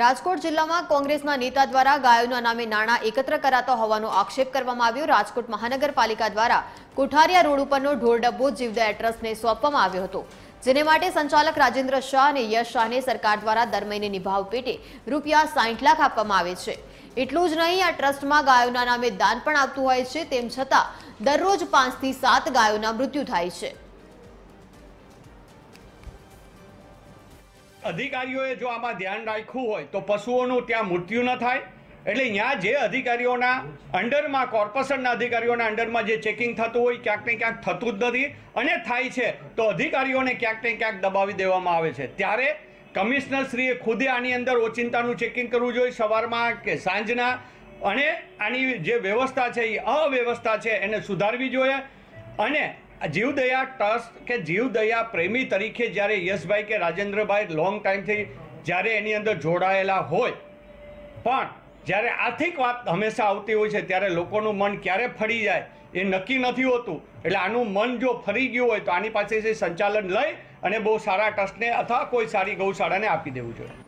રાજકોટ જિલ્લામાં કોંગ્રેસના નેતા દ્વારા ગાયોના નામે નાણાં એકત્ર કરાતા હોવાનો આક્ષેપ કરવામાં આવ્યો રાજકોટ મહાનગરપાલિકા દ્વારા કોઠારિયા રોડ ઉપરનો ઢોર ડબ્બો જીવદયા ટ્રસ્ટને સોંપવામાં આવ્યો હતો જેને માટે સંચાલક રાજેન્દ્ર શાહ અને યશ શાહને સરકાર દ્વારા દર મહિને નિભાવ પેટે રૂપિયા સાઠ લાખ આપવામાં આવે છે એટલું જ નહીં આ ટ્રસ્ટમાં ગાયોના નામે દાન પણ આવતું હોય છે તેમ છતાં દરરોજ પાંચથી સાત ગાયોના મૃત્યુ થાય છે અધિકારીઓએ જો આમાં ધ્યાન રાખ્યું હોય તો પશુઓનું ત્યાં મૃત્યુ ન થાય એટલે ત્યાં જે અધિકારીઓના અંડરમાં કોર્પોરેશનના અધિકારીઓના અંડરમાં જે ચેકિંગ થતું હોય ક્યાંક ને ક્યાંક થતું જ નથી અને થાય છે તો અધિકારીઓને ક્યાંક ને ક્યાંક દબાવી દેવામાં આવે છે ત્યારે કમિશનરશ્રીએ ખુદે આની અંદર ઓચિંતાનું ચેકિંગ કરવું જોઈએ સવારમાં કે સાંજના અને આની જે વ્યવસ્થા છે એ અવ્યવસ્થા છે એને સુધારવી જોઈએ અને જીવદયા ટ્રસ્ટ કે જીવદયા પ્રેમી તરીકે જ્યારે યશભાઈ કે રાજેન્દ્રભાઈ લોંગ ટાઈમથી જ્યારે એની અંદર જોડાયેલા હોય પણ જ્યારે આર્થિક વાત હંમેશા આવતી હોય છે ત્યારે લોકોનું મન ક્યારે ફરી જાય એ નક્કી નથી હોતું એટલે આનું મન જો ફરી ગયું હોય તો આની પાસેથી સંચાલન લઈ અને બહુ સારા ટ્રસ્ટને અથવા કોઈ સારી ગૌશાળાને આપી દેવું જોઈએ